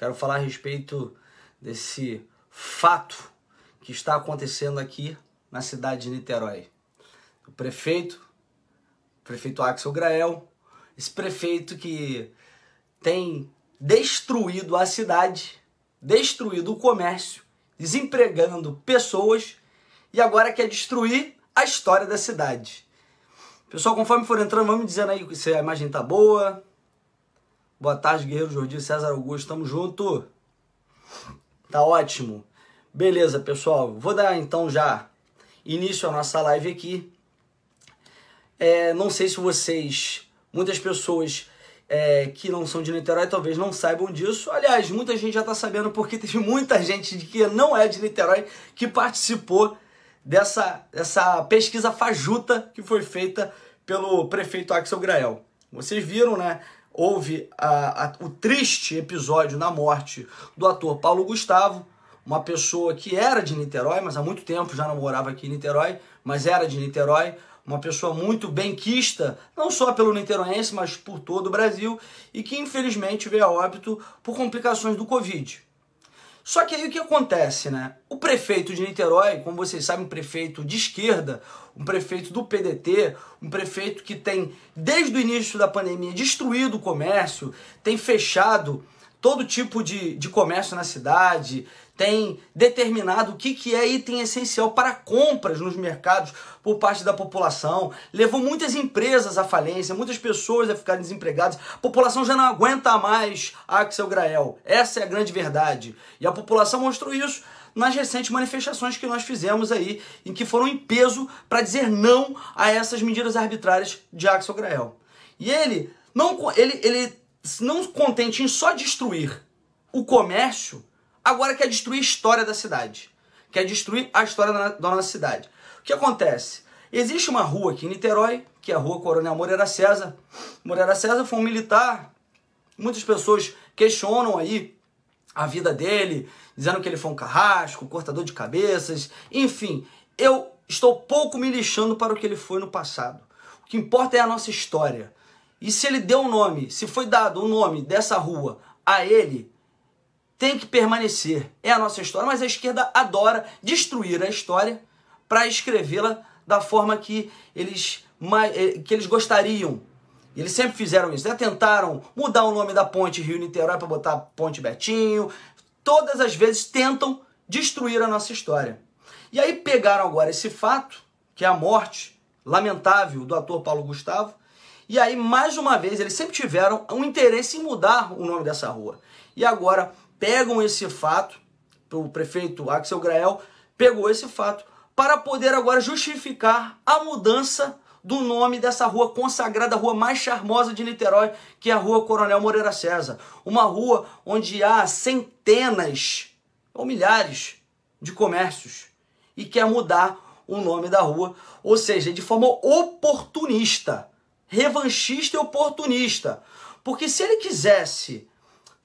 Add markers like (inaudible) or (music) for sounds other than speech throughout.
Quero falar a respeito desse fato que está acontecendo aqui na cidade de Niterói. O prefeito, o prefeito Axel Grael, esse prefeito que tem destruído a cidade, destruído o comércio, desempregando pessoas e agora quer destruir a história da cidade. Pessoal, conforme for entrando, vamos me dizendo aí se a imagem tá boa, Boa tarde, Guerreiro Jordi, César Augusto, tamo junto. Tá ótimo. Beleza, pessoal. Vou dar então já início à nossa live aqui. É, não sei se vocês, muitas pessoas é, que não são de Niterói talvez não saibam disso. Aliás, muita gente já está sabendo porque teve muita gente que não é de Niterói que participou dessa, dessa pesquisa fajuta que foi feita pelo prefeito Axel Grael. Vocês viram, né? houve a, a, o triste episódio na morte do ator Paulo Gustavo, uma pessoa que era de Niterói, mas há muito tempo já não morava aqui em Niterói, mas era de Niterói, uma pessoa muito benquista, não só pelo niteroense, mas por todo o Brasil, e que infelizmente veio a óbito por complicações do Covid. Só que aí o que acontece, né? O prefeito de Niterói, como vocês sabem, um prefeito de esquerda, um prefeito do PDT, um prefeito que tem, desde o início da pandemia, destruído o comércio, tem fechado todo tipo de, de comércio na cidade, tem determinado o que, que é item essencial para compras nos mercados por parte da população, levou muitas empresas à falência, muitas pessoas a ficarem desempregadas, a população já não aguenta mais Axel Grael, essa é a grande verdade, e a população mostrou isso nas recentes manifestações que nós fizemos aí, em que foram em peso para dizer não a essas medidas arbitrárias de Axel Grael. E ele não ele, ele não contente em só destruir o comércio, agora quer destruir a história da cidade. Quer destruir a história da, da nossa cidade. O que acontece? Existe uma rua aqui em Niterói, que é a rua Coronel Moreira César. Moreira César foi um militar. Muitas pessoas questionam aí a vida dele, dizendo que ele foi um carrasco, cortador de cabeças, enfim. Eu estou pouco me lixando para o que ele foi no passado. O que importa é a nossa história. E se ele deu um nome, se foi dado o um nome dessa rua a ele, tem que permanecer. É a nossa história, mas a esquerda adora destruir a história para escrevê-la da forma que eles, eh, que eles gostariam. Eles sempre fizeram isso. Né? Tentaram mudar o nome da ponte Rio-Niterói para botar Ponte Betinho. Todas as vezes tentam destruir a nossa história. E aí pegaram agora esse fato, que é a morte lamentável do ator Paulo Gustavo, e aí, mais uma vez, eles sempre tiveram um interesse em mudar o nome dessa rua. E agora pegam esse fato, o prefeito Axel Grael pegou esse fato para poder agora justificar a mudança do nome dessa rua consagrada, a rua mais charmosa de Niterói, que é a Rua Coronel Moreira César. Uma rua onde há centenas ou milhares de comércios e quer mudar o nome da rua, ou seja, de forma oportunista revanchista e oportunista. Porque se ele quisesse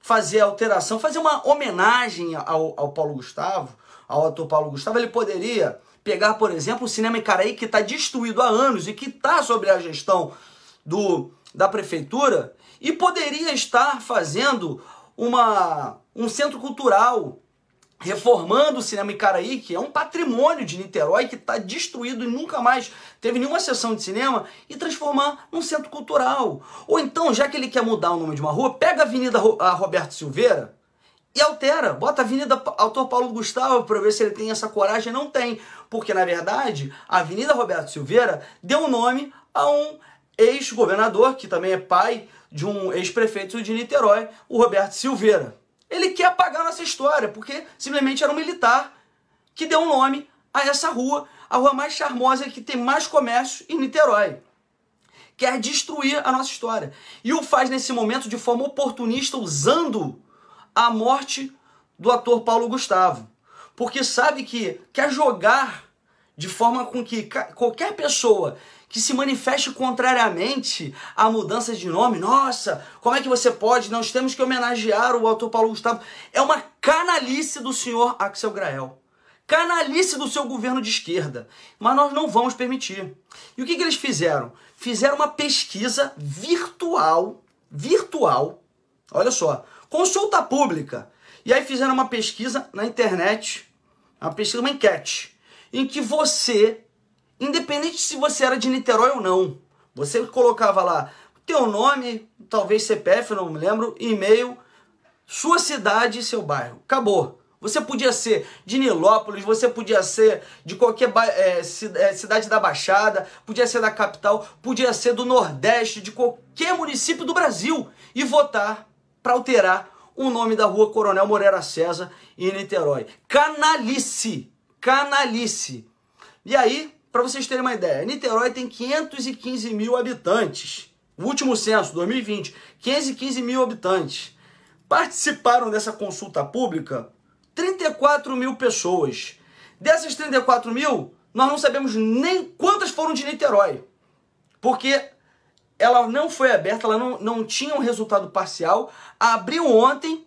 fazer alteração, fazer uma homenagem ao, ao Paulo Gustavo, ao ator Paulo Gustavo, ele poderia pegar, por exemplo, o cinema Icaraí, que está destruído há anos e que está sobre a gestão do, da prefeitura, e poderia estar fazendo uma, um centro cultural reformando o cinema Icaraí, que é um patrimônio de Niterói que está destruído e nunca mais teve nenhuma sessão de cinema, e transformar num centro cultural. Ou então, já que ele quer mudar o nome de uma rua, pega a Avenida Roberto Silveira e altera, bota a Avenida Autor Paulo Gustavo para ver se ele tem essa coragem. Não tem, porque na verdade a Avenida Roberto Silveira deu nome a um ex-governador, que também é pai de um ex-prefeito de Niterói, o Roberto Silveira. Ele quer apagar nossa história, porque simplesmente era um militar que deu um nome a essa rua, a rua mais charmosa que tem mais comércio em Niterói. Quer destruir a nossa história. E o faz nesse momento de forma oportunista, usando a morte do ator Paulo Gustavo. Porque sabe que quer jogar de forma com que qualquer pessoa que se manifeste contrariamente à mudança de nome, nossa, como é que você pode? Nós temos que homenagear o autor Paulo Gustavo. É uma canalice do senhor Axel Grael. Canalice do seu governo de esquerda. Mas nós não vamos permitir. E o que, que eles fizeram? Fizeram uma pesquisa virtual, virtual, olha só, consulta pública. E aí fizeram uma pesquisa na internet, uma pesquisa, uma enquete em que você, independente se você era de Niterói ou não, você colocava lá teu nome, talvez CPF, não me lembro, e-mail, sua cidade e seu bairro. Acabou. Você podia ser de Nilópolis, você podia ser de qualquer é, é, cidade da Baixada, podia ser da capital, podia ser do Nordeste, de qualquer município do Brasil e votar para alterar o nome da rua Coronel Moreira César em Niterói. Canalice! canalice. E aí, para vocês terem uma ideia, Niterói tem 515 mil habitantes. O último censo, 2020, 515 mil habitantes. Participaram dessa consulta pública 34 mil pessoas. Dessas 34 mil, nós não sabemos nem quantas foram de Niterói. Porque ela não foi aberta, ela não, não tinha um resultado parcial. Abriu ontem,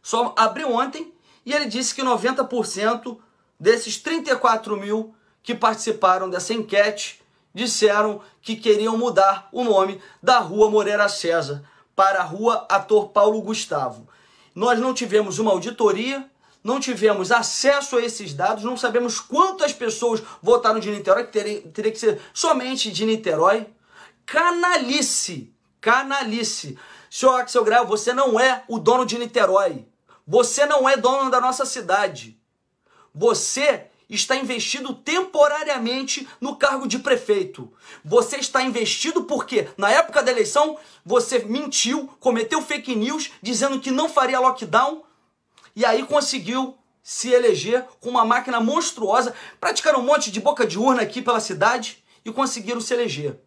só abriu ontem, e ele disse que 90% desses 34 mil que participaram dessa enquete disseram que queriam mudar o nome da Rua Moreira César para a Rua Ator Paulo Gustavo. Nós não tivemos uma auditoria, não tivemos acesso a esses dados, não sabemos quantas pessoas votaram de Niterói, que teria, teria que ser somente de Niterói. Canalice, canalice. Senhor Axel Grau, você não é o dono de Niterói. Você não é dono da nossa cidade. Você está investido temporariamente no cargo de prefeito. Você está investido porque, na época da eleição, você mentiu, cometeu fake news, dizendo que não faria lockdown, e aí conseguiu se eleger com uma máquina monstruosa. Praticaram um monte de boca de urna aqui pela cidade e conseguiram se eleger.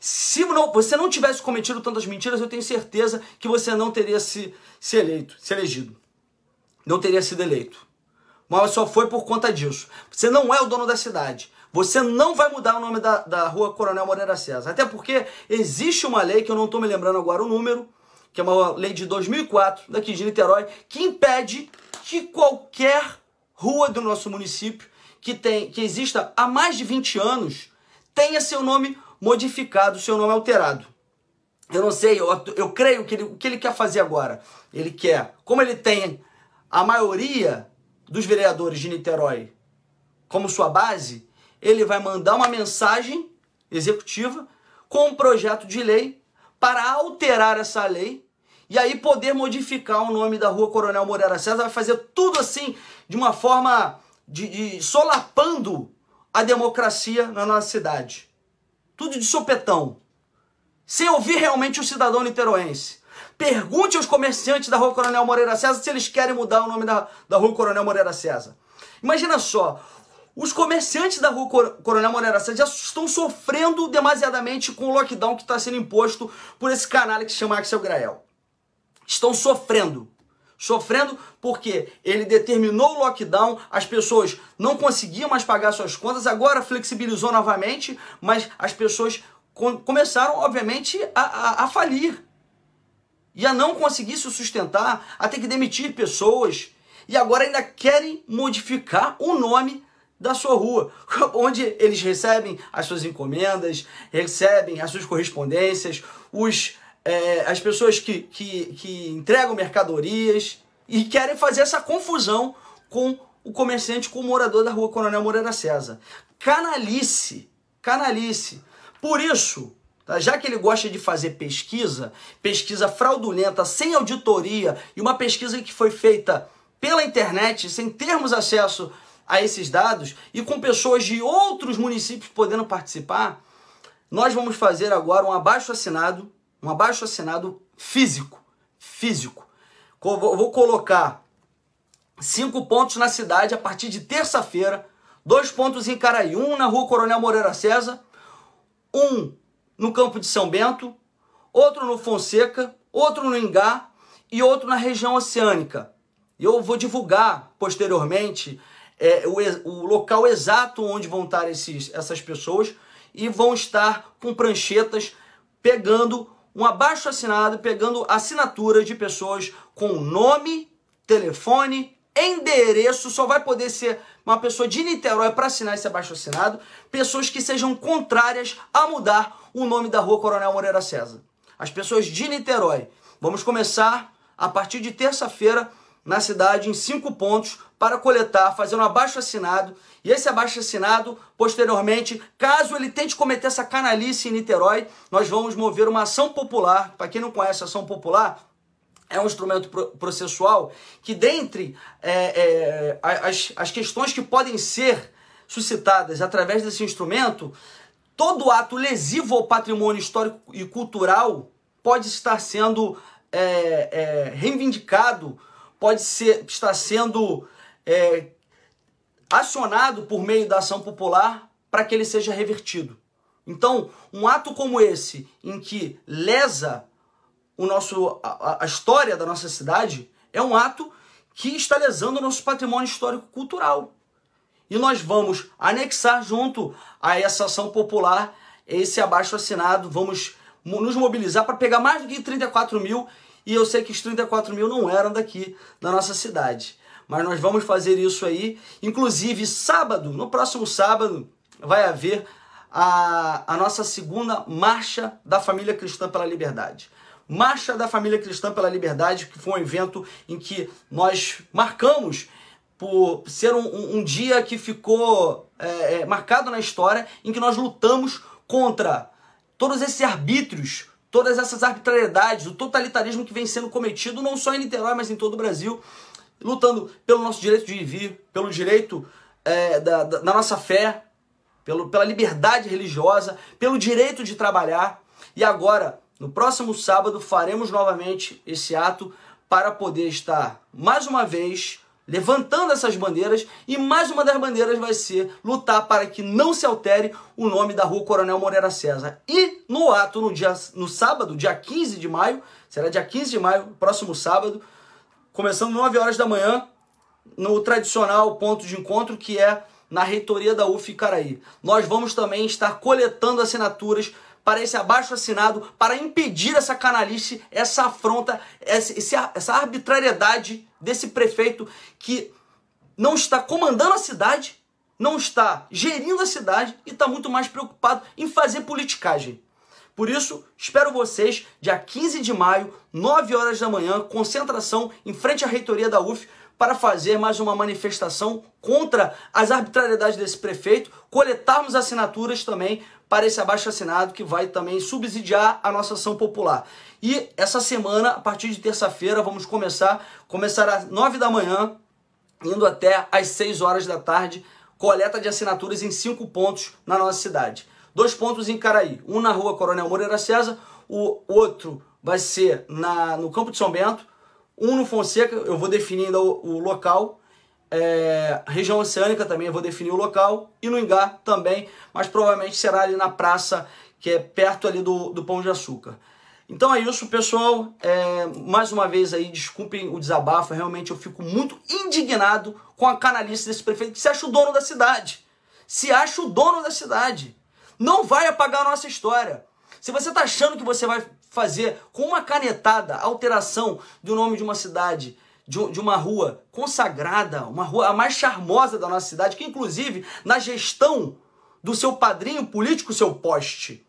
Se não, você não tivesse cometido tantas mentiras, eu tenho certeza que você não teria se, se eleito, se elegido. Não teria sido eleito mas só foi por conta disso. Você não é o dono da cidade. Você não vai mudar o nome da, da rua Coronel Moreira César. Até porque existe uma lei, que eu não estou me lembrando agora o número, que é uma lei de 2004, daqui de Niterói, que impede que qualquer rua do nosso município que, tem, que exista há mais de 20 anos tenha seu nome modificado, seu nome alterado. Eu não sei, eu, eu creio que ele, o que ele quer fazer agora. Ele quer, como ele tem a maioria dos vereadores de Niterói como sua base, ele vai mandar uma mensagem executiva com um projeto de lei para alterar essa lei e aí poder modificar o nome da rua Coronel Moreira César, vai fazer tudo assim de uma forma de, de solapando a democracia na nossa cidade. Tudo de sopetão. Sem ouvir realmente o cidadão niteroense. Pergunte aos comerciantes da Rua Coronel Moreira César se eles querem mudar o nome da, da Rua Coronel Moreira César. Imagina só, os comerciantes da Rua Coronel Moreira César já estão sofrendo demasiadamente com o lockdown que está sendo imposto por esse canalha que se chama Axel Grael. Estão sofrendo. Sofrendo porque ele determinou o lockdown, as pessoas não conseguiam mais pagar suas contas, agora flexibilizou novamente, mas as pessoas começaram, obviamente, a, a, a falir e a não conseguir se sustentar, a ter que demitir pessoas e agora ainda querem modificar o nome da sua rua, (laughs) onde eles recebem as suas encomendas, recebem as suas correspondências, os, é, as pessoas que, que, que entregam mercadorias e querem fazer essa confusão com o comerciante, com o morador da rua Coronel Moreira César. Canalice, canalice. Por isso, Tá? Já que ele gosta de fazer pesquisa, pesquisa fraudulenta, sem auditoria, e uma pesquisa que foi feita pela internet, sem termos acesso a esses dados, e com pessoas de outros municípios podendo participar, nós vamos fazer agora um abaixo assinado, um abaixo assinado físico. Físico. Eu vou colocar cinco pontos na cidade a partir de terça-feira, dois pontos em Caraí, um na rua Coronel Moreira César, um no Campo de São Bento, outro no Fonseca, outro no Ingá e outro na região oceânica. Eu vou divulgar posteriormente é, o, o, local exato onde vão estar esses, essas pessoas e vão estar com pranchetas pegando um abaixo assinado, pegando assinatura de pessoas com nome, telefone, endereço, só vai poder ser uma pessoa de Niterói para assinar esse abaixo-assinado, pessoas que sejam contrárias a mudar o nome da rua Coronel Moreira César. As pessoas de Niterói. Vamos começar a partir de terça-feira na cidade em cinco pontos para coletar, fazer um abaixo-assinado. E esse abaixo-assinado, posteriormente, caso ele tente cometer essa canalice em Niterói, nós vamos mover uma ação popular. Para quem não conhece a ação popular, é um instrumento processual que, dentre é, é, as, as questões que podem ser suscitadas através desse instrumento, todo ato lesivo ao patrimônio histórico e cultural pode estar sendo é, é reivindicado, pode ser, estar sendo é, acionado por meio da ação popular para que ele seja revertido. Então, um ato como esse, em que lesa o nosso, a, a história da nossa cidade, é um ato que está lesando o nosso patrimônio histórico-cultural. E nós vamos anexar junto a essa ação popular esse abaixo assinado, vamos nos mobilizar para pegar mais do que 34 mil, e eu sei que os 34 mil não eram daqui da nossa cidade. Mas nós vamos fazer isso aí. Inclusive, sábado, no próximo sábado, vai haver a, a nossa segunda marcha da família cristã pela liberdade. Marcha da Família Cristã pela Liberdade, que foi um evento em que nós marcamos por ser um, um dia que ficou é, é, marcado na história, em que nós lutamos contra todos esses arbítrios, todas essas arbitrariedades, o totalitarismo que vem sendo cometido não só em Niterói, mas em todo o Brasil, lutando pelo nosso direito de viver, pelo direito é, da, da, da nossa fé, pelo, pela liberdade religiosa, pelo direito de trabalhar. E agora, no próximo sábado faremos novamente esse ato para poder estar mais uma vez levantando essas bandeiras e mais uma das bandeiras vai ser lutar para que não se altere o nome da Rua Coronel Moreira César. E no ato no dia no sábado, dia 15 de maio, será dia 15 de maio, próximo sábado, começando 9 horas da manhã, no tradicional ponto de encontro que é na reitoria da UF Caraí. Nós vamos também estar coletando assinaturas para esse abaixo assinado, para impedir essa canalice, essa afronta, essa, essa arbitrariedade desse prefeito que não está comandando a cidade, não está gerindo a cidade e está muito mais preocupado em fazer politicagem. Por isso, espero vocês dia 15 de maio, 9 horas da manhã, concentração em frente à reitoria da UF para fazer mais uma manifestação contra as arbitrariedades desse prefeito, coletarmos assinaturas também para esse abaixo-assinado que vai também subsidiar a nossa ação popular. E essa semana, a partir de terça-feira, vamos começar, começar às 9 da manhã, indo até às 6 horas da tarde, coleta de assinaturas em cinco pontos na nossa cidade. Dois pontos em Caraí, um na rua Coronel Moreira César, o outro vai ser na, no Campo de São Bento, um no Fonseca, eu vou definindo o, o local. É, região oceânica também eu vou definir o local. E no Ingá também, mas provavelmente será ali na praça, que é perto ali do, do Pão de Açúcar. Então é isso, pessoal. É, mais uma vez aí, desculpem o desabafo. Realmente eu fico muito indignado com a canalice desse prefeito que se acha o dono da cidade. Se acha o dono da cidade. Não vai apagar a nossa história. Se você está achando que você vai fazer com uma canetada a alteração do nome de uma cidade, de, de uma rua consagrada, uma rua a mais charmosa da nossa cidade, que inclusive na gestão do seu padrinho político, seu poste,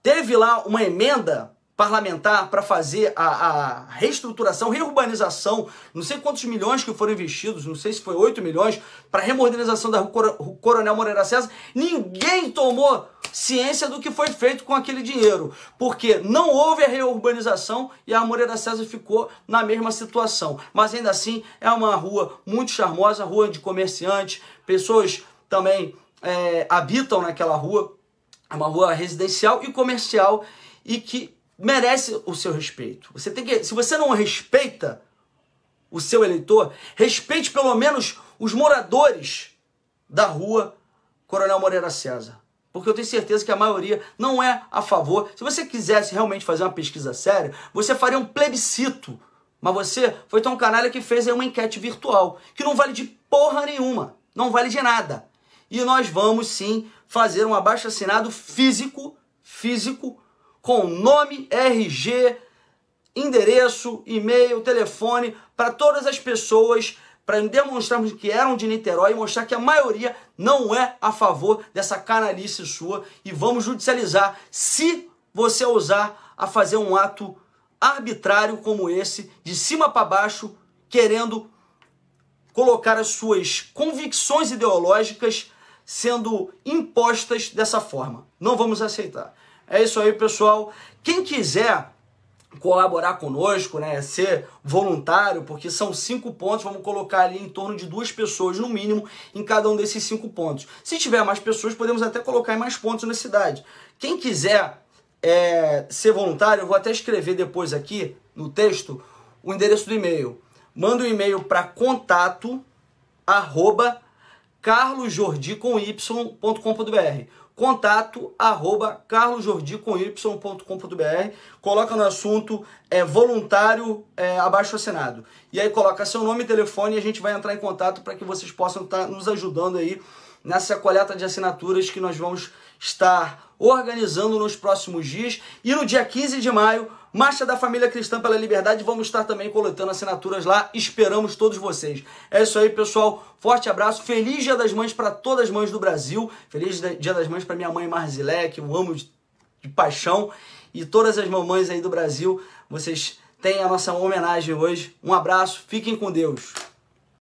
teve lá uma emenda parlamentar para fazer a, a, reestruturação, reurbanização, não sei quantos milhões que foram investidos, não sei se foi 8 milhões, para remodelização da Rua Coronel Moreira César, ninguém tomou ciência do que foi feito com aquele dinheiro, porque não houve a reurbanização e a Moreira César ficou na mesma situação. Mas ainda assim, é uma rua muito charmosa, rua de comerciantes, pessoas também é, habitam naquela rua, é uma rua residencial e comercial, e que merece o seu respeito. Você tem que, se você não respeita o seu eleitor, respeite pelo menos os moradores da rua Coronel Moreira César. Porque eu tenho certeza que a maioria não é a favor. Se você quisesse realmente fazer uma pesquisa séria, você faria um plebiscito. Mas você foi tão canalha que fez aí uma enquete virtual, que não vale de porra nenhuma, não vale de nada. E nós vamos sim fazer um abaixo assinado físico, físico com nome, RG, endereço, e-mail, telefone para todas as pessoas para demonstrarmos que eram de Niterói e mostrar que a maioria não é a favor dessa canalice sua e vamos judicializar se você ousar a fazer um ato arbitrário como esse, de cima para baixo, querendo colocar as suas convicções ideológicas sendo impostas dessa forma. Não vamos aceitar. É isso aí, pessoal. Quem quiser colaborar conosco, né, ser voluntário, porque são cinco pontos, vamos colocar ali em torno de duas pessoas no mínimo em cada um desses cinco pontos. Se tiver mais pessoas, podemos até colocar mais pontos na cidade. Quem quiser é, ser voluntário, eu vou até escrever depois aqui no texto o endereço do e-mail. Manda um e-mail para contato carlosjordi.com.br contato arroba carlosjordicomy.com.br, coloca no assunto é, voluntário é, abaixo assinado. E aí coloca seu nome e telefone e a gente vai entrar em contato para que vocês possam estar tá nos ajudando aí nessa coleta de assinaturas que nós vamos estar organizando nos próximos dias. E no dia 15 de maio, Marcha da Família Cristã pela Liberdade, vamos estar também coletando assinaturas lá. Esperamos todos vocês. É isso aí, pessoal. Forte abraço. Feliz Dia das Mães para todas as mães do Brasil. Feliz Dia das Mães para minha mãe Marzilé, que eu amo de, de paixão. E todas as mamães aí do Brasil, vocês têm a nossa homenagem hoje. Um abraço, fiquem com Deus.